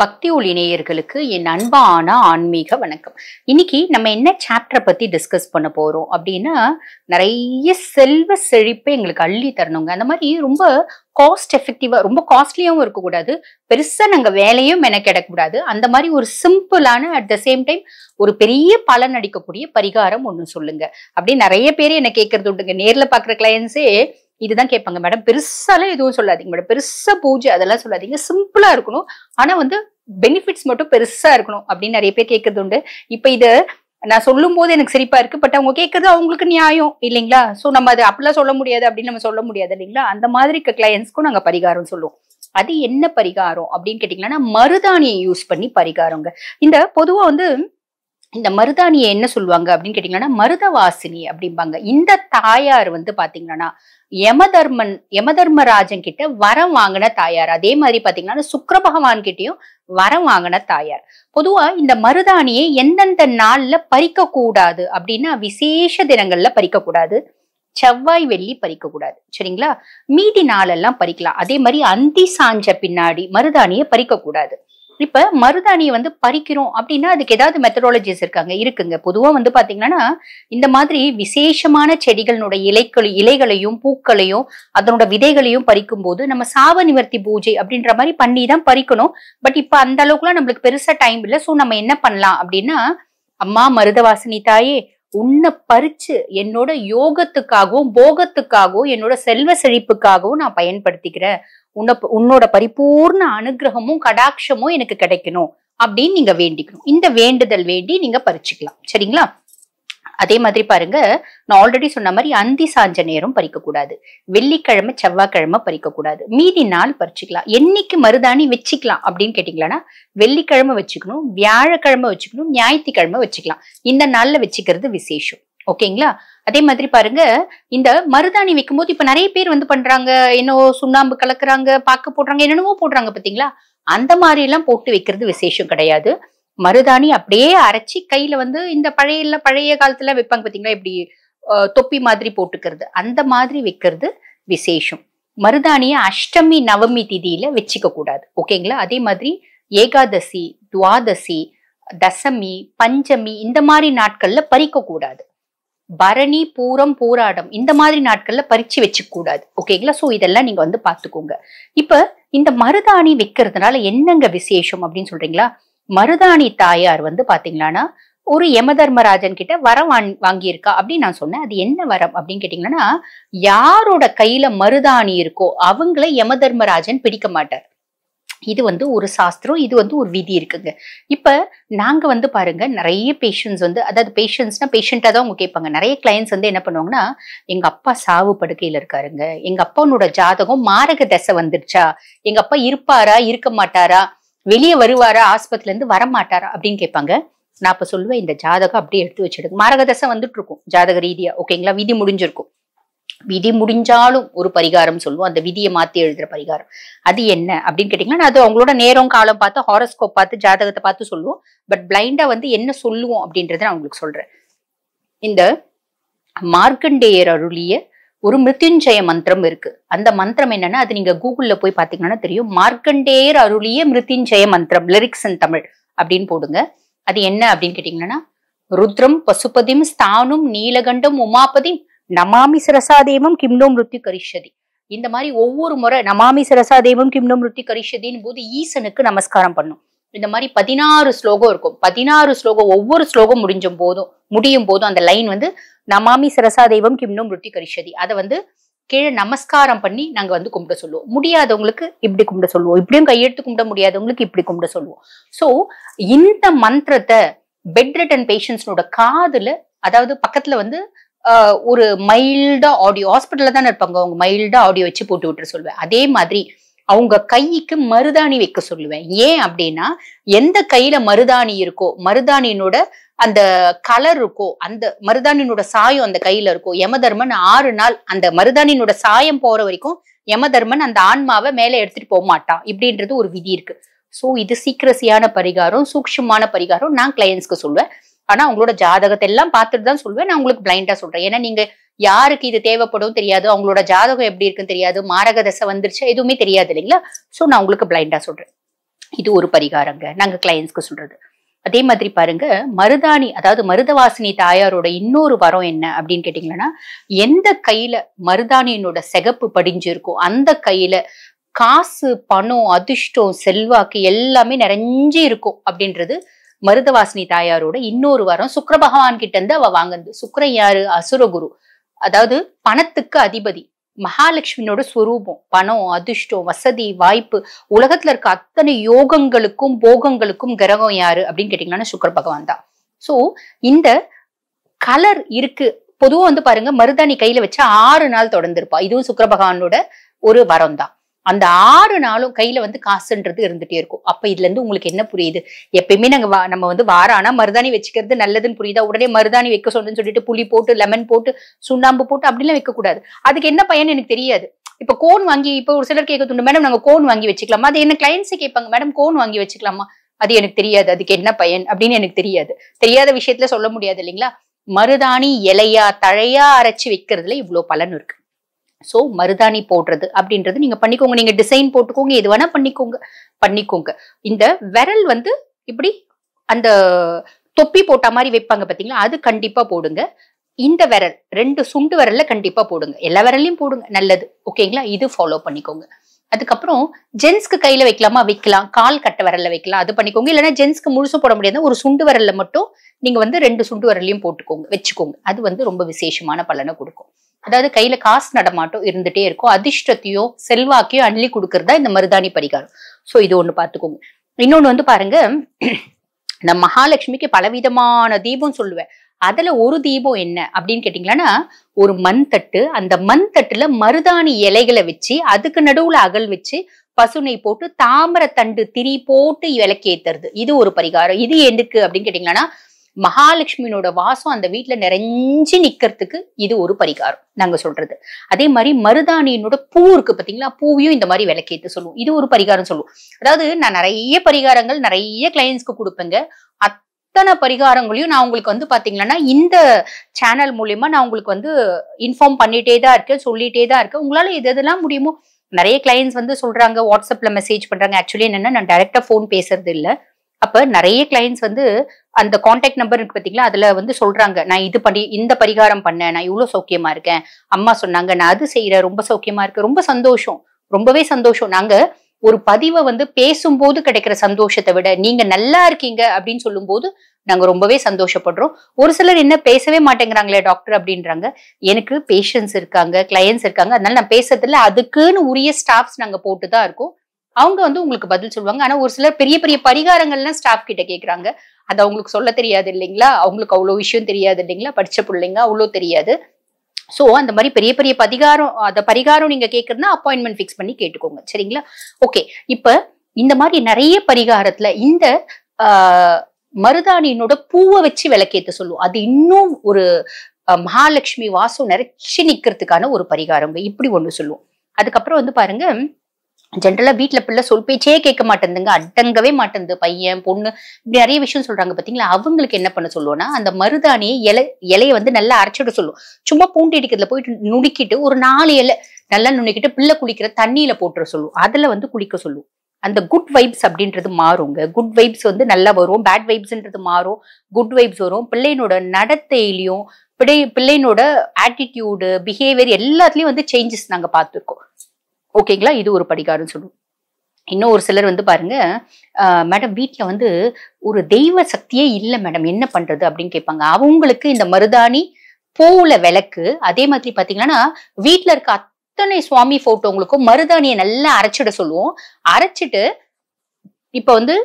பக்தி ஒளி நேயர்களுக்கு என் அன்பான ஆன்மீக வணக்கம் இன்னைக்கு நம்ம என்ன சாப்டரை பத்தி டிஸ்கஸ் பண்ண போறோம் அப்படின்னா நிறைய செல்வ செழிப்பை எங்களுக்கு அள்ளி தரணுங்க அந்த மாதிரி ரொம்ப காஸ்ட் எஃபெக்டிவா ரொம்ப காஸ்ட்லியாகவும் இருக்கக்கூடாது பெருசா நாங்க வேலையும் என கிடக்கூடாது அந்த மாதிரி ஒரு சிம்பிளான அட் த சேம் டைம் ஒரு பெரிய பலன் அடிக்கக்கூடிய பரிகாரம் ஒன்று சொல்லுங்க அப்படி நிறைய பேர் என்ன கேட்கறது உண்டுங்க நேர்ல பாக்குற கிளையன்ஸே இதுதான் கேட்பாங்க மேடம் பெருசாலாம் எதுவும் சொல்லாதீங்க மேடம் பெருசா பூஜை அதெல்லாம் சொல்லாதீங்க சிம்பிளா இருக்கணும் ஆனா வந்து பெனிஃபிட்ஸ் மட்டும் பெருசா இருக்கணும் அப்படின்னு நிறைய பேர் கேட்கறது உண்டு இப்ப இது நான் சொல்லும் போது எனக்கு சிரிப்பா இருக்கு பட் அவங்க கேட்கறது அவங்களுக்கு நியாயம் இல்லைங்களா சோ நம்ம அது அப்படிலாம் சொல்ல முடியாது அப்படின்னு நம்ம சொல்ல முடியாது இல்லைங்களா அந்த மாதிரி இருக்க கிளையன்ஸ்க்கும் நாங்க பரிகாரம் சொல்லுவோம் அது என்ன பரிகாரம் அப்படின்னு கேட்டீங்கன்னா மருதாணியை யூஸ் பண்ணி பரிகாரங்க இந்த பொதுவா வந்து இந்த மருதாணியை என்ன சொல்லுவாங்க அப்படின்னு கேட்டீங்கன்னா மருதவாசினி அப்படிம்பாங்க இந்த தாயார் வந்து பாத்தீங்கன்னா யமதர்மன் யமதர்மராஜன் கிட்ட வரம் வாங்கின தாயார் அதே மாதிரி பாத்தீங்கன்னா சுக்கர பகவான் கிட்டயும் வரம் வாங்கின தாயார் பொதுவா இந்த மருதாணியை எந்தெந்த நாள்ல பறிக்க கூடாது அப்படின்னா விசேஷ தினங்கள்ல பறிக்க கூடாது செவ்வாய் வெள்ளி பறிக்க கூடாது சரிங்களா மீதி நாளெல்லாம் பறிக்கலாம் அதே மாதிரி அந்தி சாஞ்ச பின்னாடி மருதாணியை பறிக்க கூடாது இப்ப மருதாணியை வந்து பறிக்கிறோம் அப்படின்னா அதுக்கு ஏதாவது மெத்தடாலஜிஸ் இருக்காங்க இருக்குங்க பொதுவா வந்து பாத்தீங்கன்னா இந்த மாதிரி விசேஷமான செடிகளினுடைய இலைகளை இலைகளையும் பூக்களையும் அதனோட விதைகளையும் பறிக்கும் போது நம்ம சாவ நிவர்த்தி பூஜை அப்படின்ற மாதிரி பண்ணி தான் பறிக்கணும் பட் இப்ப அந்த அளவுக்குலாம் நம்மளுக்கு பெருசா டைம் இல்லை ஸோ நம்ம என்ன பண்ணலாம் அப்படின்னா அம்மா மருதவாசினி தாயே உன்னை பறிச்சு என்னோட யோகத்துக்காகவும் போகத்துக்காகவும் என்னோட செல்வ செழிப்புக்காகவும் நான் பயன்படுத்திக்கிறேன் உன்ன உன்னோட பரிபூர்ண அனுகிரகமும் கடாட்சமும் எனக்கு கிடைக்கணும் அப்படின்னு நீங்க வேண்டிக்கணும் இந்த வேண்டுதல் வேண்டி நீங்க பறிச்சுக்கலாம் சரிங்களா அதே மாதிரி பாருங்க நான் ஆல்ரெடி சொன்ன மாதிரி அந்தி சாஞ்ச நேரம் பறிக்கக்கூடாது வெள்ளிக்கிழமை செவ்வாய்க்கிழமை பறிக்கக்கூடாது மீதி நாள் பறிச்சுக்கலாம் என்னைக்கு மருதாணி வச்சுக்கலாம் அப்படின்னு கேட்டீங்களா வெள்ளிக்கிழமை வச்சுக்கணும் வியாழக்கிழமை வச்சுக்கணும் ஞாயிற்றுக்கிழமை வச்சுக்கலாம் இந்த நாள்ல வச்சுக்கிறது விசேஷம் ஓகேங்களா அதே மாதிரி பாருங்க இந்த மருதாணி வைக்கும் போது இப்ப நிறைய பேர் வந்து பண்றாங்க என்னோ சுண்ணாம்பு கலக்குறாங்க பாக்க போடுறாங்க என்னென்னவோ போடுறாங்க பாத்தீங்களா அந்த மாதிரி எல்லாம் போட்டு வைக்கிறது விசேஷம் கிடையாது மருதாணி அப்படியே அரைச்சி கையில வந்து இந்த பழைய பழைய காலத்துல வைப்பாங்க பாத்தீங்களா இப்படி தொப்பி மாதிரி போட்டுக்கிறது அந்த மாதிரி வைக்கிறது விசேஷம் மருதாணிய அஷ்டமி நவமி திதியில வச்சுக்க கூடாது ஓகேங்களா அதே மாதிரி ஏகாதசி துவாதசி தசமி பஞ்சமி இந்த மாதிரி நாட்கள்ல பறிக்க கூடாது பரணி பூரம் போராடம் இந்த மாதிரி நாட்கள்ல பறிச்சு வச்சுக்கூடாது ஓகேங்களா சோ இதெல்லாம் நீங்க வந்து பாத்துக்கோங்க இப்ப இந்த மருதாணி விற்கிறதுனால என்னங்க விசேஷம் அப்படின்னு சொல்றீங்களா மருதாணி தாயார் வந்து பாத்தீங்களான்னா ஒரு யமதர்மராஜன் கிட்ட வரம் வாங்கியிருக்கா அப்படின்னு நான் சொன்னேன் அது என்ன வரம் அப்படின்னு கேட்டீங்கன்னா யாரோட கையில மருதாணி இருக்கோ அவங்கள யமதர்மராஜன் பிடிக்க மாட்டார் இது வந்து ஒரு சாஸ்திரம் இது வந்து ஒரு விதி இருக்குங்க இப்போ நாங்கள் வந்து பாருங்க நிறைய பேஷண்ட்ஸ் வந்து அதாவது பேஷண்ட்ஸ்னா பேஷண்ட்டாக தான் அவங்க கேட்பாங்க நிறைய கிளைண்ட்ஸ் வந்து என்ன பண்ணுவாங்கன்னா எங்கள் அப்பா சாவு படுக்கையில் இருக்காருங்க எங்கள் அப்பாவோட ஜாதகம் மாரக தசை வந்துடுச்சா எங்கள் அப்பா இருப்பாரா இருக்க மாட்டாரா வெளியே வருவாரா ஆஸ்பத்திரிலேருந்து வரமாட்டாரா அப்படின்னு கேட்பாங்க நான் இப்போ சொல்லுவேன் இந்த ஜாதகம் அப்படியே எடுத்து வச்சிடுங்க மாரக தசை வந்துட்டு இருக்கும் ஜாதக ரீதியாக ஓகேங்களா விதி முடிஞ்சிருக்கும் விதி முடிஞ்சாலும் ஒரு பரிகாரம் சொல்லுவோம் அந்த விதியை மாத்தி எழுதுற பரிகாரம் அது என்ன அப்படின்னு கேட்டீங்கன்னா அது அவங்களோட நேரம் காலம் பார்த்து ஹாரஸ்கோப் பார்த்து ஜாதகத்தை பார்த்து சொல்லுவோம் பட் பிளைண்டா வந்து என்ன சொல்லுவோம் அப்படின்றத நான் உங்களுக்கு சொல்றேன் இந்த மார்க்கண்டேயர் அருளிய ஒரு மிருத்யுஞ்சய மந்திரம் இருக்கு அந்த மந்திரம் என்னன்னா அது நீங்க கூகுள்ல போய் பாத்தீங்கன்னா தெரியும் மார்க்கண்டேயர் அருளிய மிருத்யுஞ்சய மந்திரம் லிரிக்ஸ் இன் தமிழ் அப்படின்னு போடுங்க அது என்ன அப்படின்னு கேட்டீங்கன்னா ருத்ரம் பசுபதிம் ஸ்தானும் நீலகண்டம் உமாபதிம் நமாமி சிரசாதேவம் கிம்னோ மிருத்தி கரிஷதி இந்த மாதிரி ஒவ்வொரு முறை நமாமி சிரசாதேவம் கிம்னோ மிருத்தி கரிஷதின் போது ஈசனுக்கு நமஸ்காரம் பண்ணும் இந்த மாதிரி பதினாறு ஸ்லோகம் இருக்கும் பதினாறு ஸ்லோகம் ஒவ்வொரு ஸ்லோகம் முடிஞ்சும் போதும் முடியும் போதும் அந்த லைன் வந்து நமாமி சிரசாதேவம் கிம்னோ மிருத்தி கரிஷதி அதை வந்து கீழே நமஸ்காரம் பண்ணி நாங்கள் வந்து கும்பிட சொல்லுவோம் முடியாதவங்களுக்கு இப்படி கும்பிட சொல்லுவோம் இப்படியும் கையெடுத்து கும்பிட முடியாதவங்களுக்கு இப்படி கும்பிட சொல்லுவோம் ஸோ இந்த மந்திரத்தை பெட்ரிட்டன் ரிட்டன் பேஷண்ட்ஸோட காதுல அதாவது பக்கத்துல வந்து ஒரு மைல்டா ஆடியோ ஹாஸ்பிட்டல்ல தானே இருப்பாங்க அவங்க மைல்டா ஆடியோ வச்சு போட்டு விட்டுற சொல்லுவேன் அதே மாதிரி அவங்க கைக்கு மருதாணி வைக்க சொல்லுவேன் ஏன் அப்படின்னா எந்த கையில மருதாணி இருக்கோ மருதாணியினோட அந்த கலர் இருக்கோ அந்த மருதாணியினோட சாயம் அந்த கையில இருக்கோ யமதர்மன் ஆறு நாள் அந்த மருதாணியினோட சாயம் போற வரைக்கும் யமதர்மன் அந்த ஆன்மாவை மேலே எடுத்துட்டு போக மாட்டான் இப்படின்றது ஒரு விதி இருக்கு ஸோ இது சீக்கிரசியான பரிகாரம் சூக்ஷமான பரிகாரம் நான் கிளையன்ஸ்க்கு சொல்லுவேன் ஆனா அவங்களோட ஜாதகத்தை எல்லாம் பார்த்துட்டு தான் சொல்வேன் நான் உங்களுக்கு பிளைண்டா சொல்றேன் ஏன்னா நீங்க யாருக்கு இது தேவைப்படும் தெரியாது அவங்களோட ஜாதகம் எப்படி இருக்குன்னு தெரியாது மாரக தசை வந்துருச்சு எதுவுமே தெரியாது இல்லைங்களா ஸோ நான் உங்களுக்கு பிளைண்டா சொல்றேன் இது ஒரு பரிகாரங்க நாங்க கிளையன்ஸ்க்கு சொல்றது அதே மாதிரி பாருங்க மருதாணி அதாவது மருதவாசினி தாயாரோட இன்னொரு வரம் என்ன அப்படின்னு கேட்டீங்களன்னா எந்த கையில மருதாணியினோட செகப்பு படிஞ்சிருக்கோ அந்த கையில காசு பணம் அதிர்ஷ்டம் செல்வாக்கு எல்லாமே நிறைஞ்சு இருக்கும் அப்படின்றது மருதவாசினி தாயாரோட இன்னொரு வரம் சுக்கர பகவான் கிட்ட இருந்து அவ வாங்குது சுக்கரன் யாரு அசுரகுரு அதாவது பணத்துக்கு அதிபதி மகாலட்சுமியோட ஸ்வரூபம் பணம் அதிர்ஷ்டம் வசதி வாய்ப்பு உலகத்துல இருக்க அத்தனை யோகங்களுக்கும் போகங்களுக்கும் கிரகம் யாரு அப்படின்னு கேட்டீங்கன்னா சுக்கர பகவான் தான் சோ இந்த கலர் இருக்கு பொதுவா வந்து பாருங்க மருதாணி கையில வச்சு ஆறு நாள் தொடர்ந்து இருப்பா இதுவும் சுக்கர பகவானோட ஒரு வரம் தான் அந்த ஆறு நாளும் கையில வந்து காசுன்றது இருந்துட்டே இருக்கும் அப்ப இதுல இருந்து உங்களுக்கு என்ன புரியுது எப்பயுமே நாங்க நம்ம வந்து வாரம் ஆனா மருதாணி வச்சுக்கிறது நல்லதுன்னு புரியுதா உடனே மருதாணி வைக்க சொன்னு சொல்லிட்டு புளி போட்டு லெமன் போட்டு சுண்ணாம்பு போட்டு அப்படிலாம் வைக்க கூடாது அதுக்கு என்ன பயன் எனக்கு தெரியாது இப்ப கோன் வாங்கி இப்ப ஒரு சிலர் கேட்க துண்டு மேடம் நாங்க கோன் வாங்கி வச்சுக்கலாமா அது என்ன கிளைண்ட்ஸ் கேட்பாங்க மேடம் கோன் வாங்கி வச்சுக்கலாமா அது எனக்கு தெரியாது அதுக்கு என்ன பயன் அப்படின்னு எனக்கு தெரியாது தெரியாத விஷயத்துல சொல்ல முடியாது இல்லைங்களா மருதாணி இலையா தழையா அரைச்சு வைக்கிறதுல இவ்வளவு பலன் இருக்கு ஸோ மருதாணி போடுறது அப்படின்றது நீங்கள் பண்ணிக்கோங்க நீங்கள் டிசைன் போட்டுக்கோங்க எது வேணால் பண்ணிக்கோங்க பண்ணிக்கோங்க இந்த விரல் வந்து இப்படி அந்த தொப்பி போட்ட மாதிரி வைப்பாங்க பார்த்தீங்களா அது கண்டிப்பாக போடுங்க இந்த விரல் ரெண்டு சுண்டு விரல்ல கண்டிப்பாக போடுங்க எல்லா விரல்லையும் போடுங்க நல்லது ஓகேங்களா இது ஃபாலோ பண்ணிக்கோங்க அதுக்கப்புறம் ஜென்ஸ்க்கு கையில வைக்கலாமா வைக்கலாம் கால் கட்ட விரல்ல வைக்கலாம் அது பண்ணிக்கோங்க இல்லைன்னா ஜென்ஸ்க்கு முழுசும் போட முடியாது ஒரு சுண்டு விரல்ல மட்டும் நீங்க வந்து ரெண்டு சுண்டு விரலையும் போட்டுக்கோங்க வச்சுக்கோங்க அது வந்து ரொம்ப விசேஷமான பலனை கொடுக்கும் அதாவது கையில காசு நடமாட்டம் இருந்துட்டே இருக்கும் அதிர்ஷ்டத்தையோ செல்வாக்கையோ அள்ளி கொடுக்கறதா இந்த மருதாணி பரிகாரம் சோ இது ஒண்ணு பாத்துக்கோங்க இன்னொன்னு வந்து பாருங்க நம்ம மகாலட்சுமிக்கு பலவிதமான தீபம் சொல்லுவேன் அதுல ஒரு தீபம் என்ன அப்படின்னு கேட்டீங்களான்னா ஒரு மண் தட்டு அந்த மண் தட்டுல மருதாணி இலைகளை வச்சு அதுக்கு நடுவுல அகல் வச்சு பசுனை போட்டு தாமரை தண்டு திரி போட்டு விளக்கேத்துறது இது ஒரு பரிகாரம் இது எதுக்கு அப்படின்னு கேட்டீங்களா மகாலட்சுமியினோட வாசம் அந்த வீட்டுல நிறைஞ்சு நிக்கிறதுக்கு இது ஒரு பரிகாரம் நாங்க சொல்றது அதே மாதிரி மருதாணியினோட பூ இருக்கு பாத்தீங்களா பூவையும் இந்த மாதிரி விளக்கேத்து சொல்லுவோம் இது ஒரு பரிகாரம் சொல்லுவோம் அதாவது நான் நிறைய பரிகாரங்கள் நிறைய கிளைண்ட்ஸ்க்கு கொடுப்பேங்க அத்தனை பரிகாரங்களையும் நான் உங்களுக்கு வந்து பாத்தீங்களன்னா இந்த சேனல் மூலியமா நான் உங்களுக்கு வந்து இன்ஃபார்ம் பண்ணிட்டே தான் இருக்கேன் சொல்லிட்டே தான் இருக்கேன் உங்களால எது எதெல்லாம் முடியுமோ நிறைய கிளைண்ட்ஸ் வந்து சொல்றாங்க வாட்ஸ்அப்ல மெசேஜ் பண்றாங்க ஆக்சுவலி என்னன்னா நான் டைரக்டா ஃபோன் பேசுறது இல்லை அப்ப நிறைய கிளைண்ட்ஸ் வந்து அந்த கான்டாக்ட் நம்பர் இருக்கு பாத்தீங்களா அதுல வந்து சொல்றாங்க நான் இது பண்ணி இந்த பரிகாரம் பண்ணேன் நான் இவ்வளவு சௌக்கியமா இருக்கேன் அம்மா சொன்னாங்க நான் அது செய்கிறேன் ரொம்ப சௌக்கியமா இருக்கு ரொம்ப சந்தோஷம் ரொம்பவே சந்தோஷம் நாங்க ஒரு பதிவை வந்து பேசும்போது கிடைக்கிற சந்தோஷத்தை விட நீங்க நல்லா இருக்கீங்க அப்படின்னு சொல்லும்போது நாங்க ரொம்பவே சந்தோஷப்படுறோம் ஒரு சிலர் என்ன பேசவே மாட்டேங்கிறாங்களே டாக்டர் அப்படின்றாங்க எனக்கு பேஷன்ஸ் இருக்காங்க கிளையன்ஸ் இருக்காங்க அதனால நான் பேசுறதுல அதுக்குன்னு உரிய ஸ்டாஃப்ஸ் நாங்க போட்டு தான் இருக்கோம் அவங்க வந்து உங்களுக்கு பதில் சொல்லுவாங்க ஆனா ஒரு சிலர் பெரிய பெரிய பரிகாரங்கள்லாம் ஸ்டாஃப் கிட்ட கேட்குறாங்க அது அவங்களுக்கு சொல்ல தெரியாது இல்லைங்களா அவங்களுக்கு அவ்வளோ விஷயம் தெரியாது இல்லைங்களா படிச்ச பிள்ளைங்க அவ்வளோ தெரியாது ஸோ அந்த மாதிரி பெரிய பெரிய பதிகாரம் அந்த பரிகாரம் நீங்கள் கேட்குறதுனா அப்பாயின்மெண்ட் ஃபிக்ஸ் பண்ணி கேட்டுக்கோங்க சரிங்களா ஓகே இப்போ இந்த மாதிரி நிறைய பரிகாரத்தில் இந்த மருதாணியினோட பூவை வச்சு விளக்கேற்ற சொல்லுவோம் அது இன்னும் ஒரு மகாலட்சுமி வாசம் நிறைச்சி நிற்கிறதுக்கான ஒரு பரிகாரங்க இப்படி ஒன்று சொல்லுவோம் அதுக்கப்புறம் வந்து பாருங்க ஜென்ரலா வீட்டுல பிள்ளை சொல் பேச்சே கேட்க மாட்டேங்குதுங்க அடங்கவே மாட்டேங்குது பையன் பொண்ணு இப்படி நிறைய விஷயம் சொல்றாங்க பாத்தீங்களா அவங்களுக்கு என்ன பண்ண சொல்லுவோம்னா அந்த மருதாணியை இலை இலையை வந்து நல்லா அரைச்சிட சொல்லுவோம் சும்மா பூண்டி அடிக்கிறதுல போயிட்டு நுணுக்கிட்டு ஒரு நாலு இலை நல்லா நுணுக்கிட்டு பிள்ளை குளிக்கிற தண்ணியில போட்டுற சொல்லுவோம் அதுல வந்து குளிக்க சொல்லுவோம் அந்த குட் வைப்ஸ் அப்படின்றது மாறுங்க குட் வைப்ஸ் வந்து நல்லா வரும் பேட் வைப்ஸ்ன்றது மாறும் குட் வைப்ஸ் வரும் பிள்ளையினோட நடத்தையிலையும் பிள்ளை பிள்ளையினோட ஆட்டிடியூடு பிஹேவியர் எல்லாத்துலயும் வந்து சேஞ்சஸ் நாங்க பார்த்துருக்கோம் ஓகேங்களா இது ஒரு படிகாரம்னு சொல்லுவோம் இன்னும் ஒரு சிலர் வந்து பாருங்க மேடம் வீட்டில் வந்து ஒரு தெய்வ சக்தியே இல்லை மேடம் என்ன பண்றது அப்படின்னு கேட்பாங்க அவங்களுக்கு இந்த மருதாணி பூவுல விளக்கு அதே மாதிரி பாத்தீங்கன்னா வீட்டில் இருக்க அத்தனை சுவாமி போட்டோங்களுக்கும் மருதாணியை நல்லா அரைச்சிட சொல்லுவோம் அரைச்சிட்டு இப்போ வந்து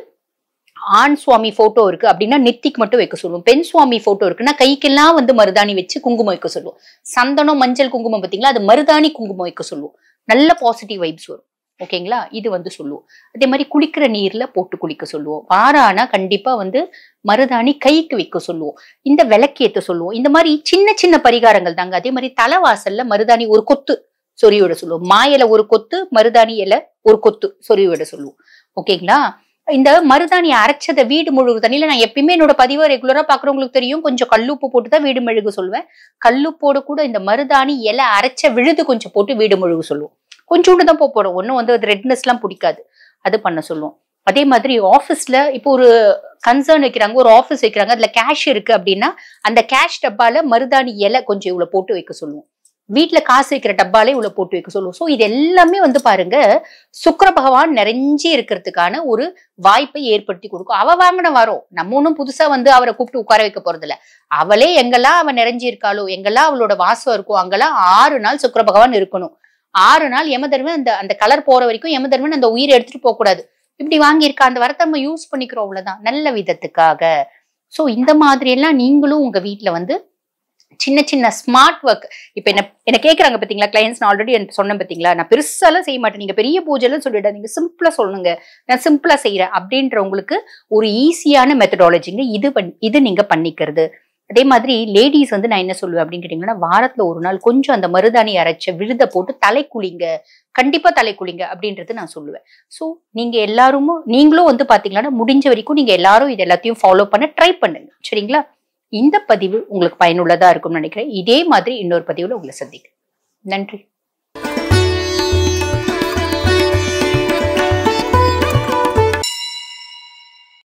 ஆண் சுவாமி போட்டோ இருக்கு அப்படின்னா நித்திக்கு மட்டும் வைக்க சொல்லுவோம் பெண் சுவாமி போட்டோ இருக்குன்னா கைக்கெல்லாம் வந்து மருதாணி வச்சு குங்குமம் வைக்க சொல்லுவோம் சந்தனம் மஞ்சள் குங்குமம் பார்த்தீங்களா அது மருதாணி குங்குமம் வைக்க சொல்லுவோம் நல்ல பாசிட்டிவ் வைப்ஸ் வரும் ஓகேங்களா இது வந்து சொல்லுவோம் அதே மாதிரி குளிக்கிற நீர்ல போட்டு குளிக்க சொல்லுவோம் வாரானா கண்டிப்பா வந்து மருதாணி கைக்கு வைக்க சொல்லுவோம் இந்த விளக்கியத்தை சொல்லுவோம் இந்த மாதிரி சின்ன சின்ன பரிகாரங்கள் தாங்க அதே மாதிரி தலைவாசல்ல மருதாணி ஒரு கொத்து சொறி விட சொல்லுவோம் மாயில ஒரு கொத்து மருதாணி இலை ஒரு கொத்து சொறி விட சொல்லுவோம் ஓகேங்களா இந்த மருதாணி அரைச்சதை வீடு முழுகு தண்ணியில நான் எப்பயுமே என்னோட பதிவை ரெகுலரா பாக்குறவங்களுக்கு தெரியும் கொஞ்சம் கல்லுப்பு போட்டு தான் வீடு மெழுகு சொல்லுவேன் கல்லுப்போடு கூட இந்த மருதாணி இலை அரைச்ச விழுது கொஞ்சம் போட்டு வீடு முழுகு சொல்லுவோம் கொஞ்சோண்டு தான் போடுறோம் ஒன்றும் வந்து அது ரெட்னஸ்லாம் பிடிக்காது அது பண்ண சொல்லுவோம் அதே மாதிரி ஆஃபீஸில் இப்போ ஒரு கன்சர்ன் வைக்கிறாங்க ஒரு ஆஃபீஸ் வைக்கிறாங்க அதில் கேஷ் இருக்குது அப்படின்னா அந்த கேஷ் டப்பால மருதாணி இலை கொஞ்சம் இவ்வளோ போட்டு வைக்க சொல்லுவோம் வீட்டுல காசு வைக்கிற டப்பாலே உள்ள போட்டு வைக்க சொல்லுவோம் ஸோ இது எல்லாமே வந்து பாருங்க சுக்கர பகவான் நிறைஞ்சி இருக்கிறதுக்கான ஒரு வாய்ப்பை ஏற்படுத்தி கொடுக்கும் அவ வாங்கின வரும் நம்ம ஒன்றும் புதுசா வந்து அவரை கூப்பிட்டு உட்கார வைக்க போறது இல்லை அவளே எங்கெல்லாம் அவன் நிறைஞ்சி இருக்காளோ எங்கெல்லாம் அவளோட வாசம் இருக்கோ அங்கெல்லாம் ஆறு நாள் சுக்கர பகவான் இருக்கணும் ஆறு நாள் யமதர்மன் அந்த அந்த கலர் போற வரைக்கும் யமதர்மன் அந்த உயிரை எடுத்துட்டு போக கூடாது இப்படி வாங்கியிருக்கா அந்த வரத்தை நம்ம யூஸ் பண்ணிக்கிறோம் அவ்வளவுதான் நல்ல விதத்துக்காக ஸோ இந்த மாதிரி எல்லாம் நீங்களும் உங்க வீட்டுல வந்து சின்ன சின்ன ஸ்மார்ட் ஒர்க் இப்போ என்ன என்ன கேட்குறாங்க பார்த்தீங்களா கிளைண்ட்ஸ் நான் ஆல்ரெடி எனக்கு சொன்னேன் பார்த்தீங்களா நான் பெருசாலாம் செய்ய மாட்டேன் நீங்கள் பெரிய பூஜைலாம் சொல்லிவிடாது நீங்கள் சிம்பிளாக சொல்லுங்க நான் சிம்பிளாக செய்கிறேன் அப்படின்றவங்களுக்கு ஒரு ஈஸியான மெத்தடாலஜிங்க இது பண் இது நீங்கள் பண்ணிக்கிறது அதே மாதிரி லேடிஸ் வந்து நான் என்ன சொல்லுவேன் அப்படின்னு கேட்டிங்கன்னா ஒரு நாள் கொஞ்சம் அந்த மருதாணி அரைச்ச விழுத போட்டு தலை குளிங்க கண்டிப்பா தலை குளிங்க அப்படின்றது நான் சொல்லுவேன் ஸோ நீங்க எல்லாருமும் நீங்களும் வந்து பாத்தீங்களா முடிஞ்ச வரைக்கும் நீங்க எல்லாரும் இது எல்லாத்தையும் ஃபாலோ பண்ண ட்ரை பண்ணுங்க சரிங்களா இந்த பதிவு உங்களுக்கு பயனுள்ளதாக இருக்கும்னு நினைக்கிறேன் இதே மாதிரி இன்னொரு பதிவில் உங்களை சந்திக்கிறேன் நன்றி